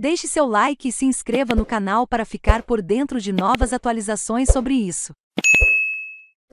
Deixe seu like e se inscreva no canal para ficar por dentro de novas atualizações sobre isso.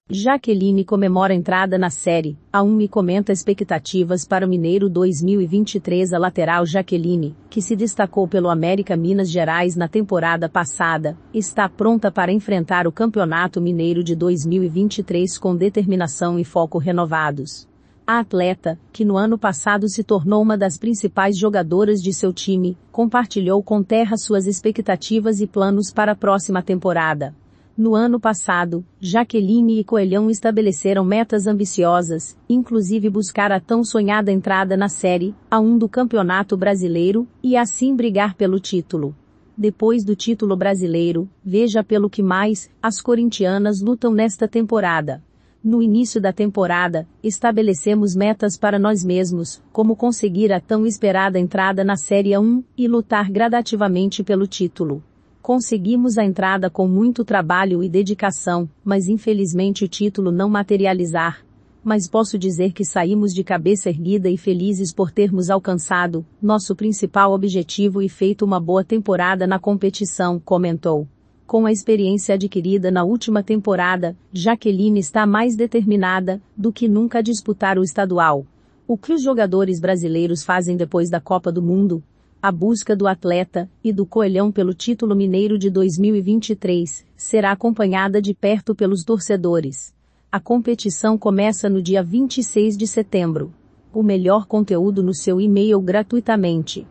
Jaqueline comemora entrada na série. A 1 um me comenta expectativas para o Mineiro 2023. A lateral Jaqueline, que se destacou pelo América Minas Gerais na temporada passada, está pronta para enfrentar o Campeonato Mineiro de 2023 com determinação e foco renovados. A atleta, que no ano passado se tornou uma das principais jogadoras de seu time, compartilhou com Terra suas expectativas e planos para a próxima temporada. No ano passado, Jaqueline e Coelhão estabeleceram metas ambiciosas, inclusive buscar a tão sonhada entrada na Série A1 do Campeonato Brasileiro e assim brigar pelo título. Depois do título brasileiro, veja pelo que mais as corintianas lutam nesta temporada. No início da temporada, estabelecemos metas para nós mesmos, como conseguir a tão esperada entrada na Série 1 e lutar gradativamente pelo título. Conseguimos a entrada com muito trabalho e dedicação, mas infelizmente o título não materializar. Mas posso dizer que saímos de cabeça erguida e felizes por termos alcançado nosso principal objetivo e feito uma boa temporada na competição, comentou. Com a experiência adquirida na última temporada, Jaqueline está mais determinada do que nunca a disputar o estadual. O que os jogadores brasileiros fazem depois da Copa do Mundo? A busca do atleta e do coelhão pelo título mineiro de 2023 será acompanhada de perto pelos torcedores. A competição começa no dia 26 de setembro. O melhor conteúdo no seu e-mail gratuitamente